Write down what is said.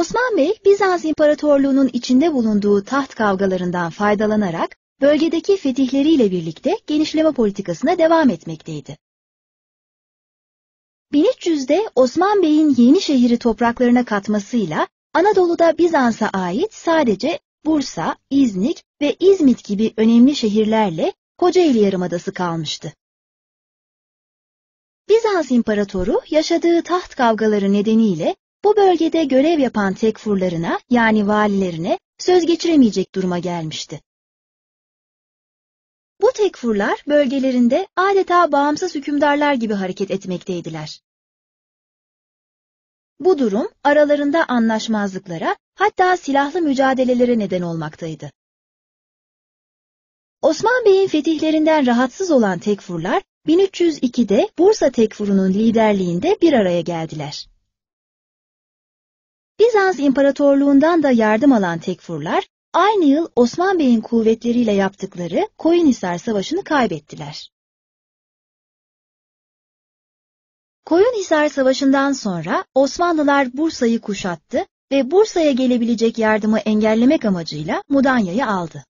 Osman Bey, Bizans İmparatorluğu'nun içinde bulunduğu taht kavgalarından faydalanarak bölgedeki fetihleriyle birlikte genişleme politikasına devam etmekteydi. 1300'de Osman Bey'in yeni şehri topraklarına katmasıyla Anadolu'da Bizans'a ait sadece Bursa, İznik ve İzmit gibi önemli şehirlerle Kocaeli Yarımadası kalmıştı. Bizans İmparatoru yaşadığı taht kavgaları nedeniyle bu bölgede görev yapan tekfurlarına yani valilerine söz geçiremeyecek duruma gelmişti. Bu tekfurlar bölgelerinde adeta bağımsız hükümdarlar gibi hareket etmekteydiler. Bu durum aralarında anlaşmazlıklara hatta silahlı mücadelelere neden olmaktaydı. Osman Bey'in fetihlerinden rahatsız olan tekfurlar 1302'de Bursa tekfurunun liderliğinde bir araya geldiler. Bizans İmparatorluğundan da yardım alan Tekfurlar, aynı yıl Osman Bey'in kuvvetleriyle yaptıkları Koyunhisar Savaşı'nı kaybettiler. Koyunhisar Savaşı'ndan sonra Osmanlılar Bursa'yı kuşattı ve Bursa'ya gelebilecek yardımı engellemek amacıyla Mudanya'yı aldı.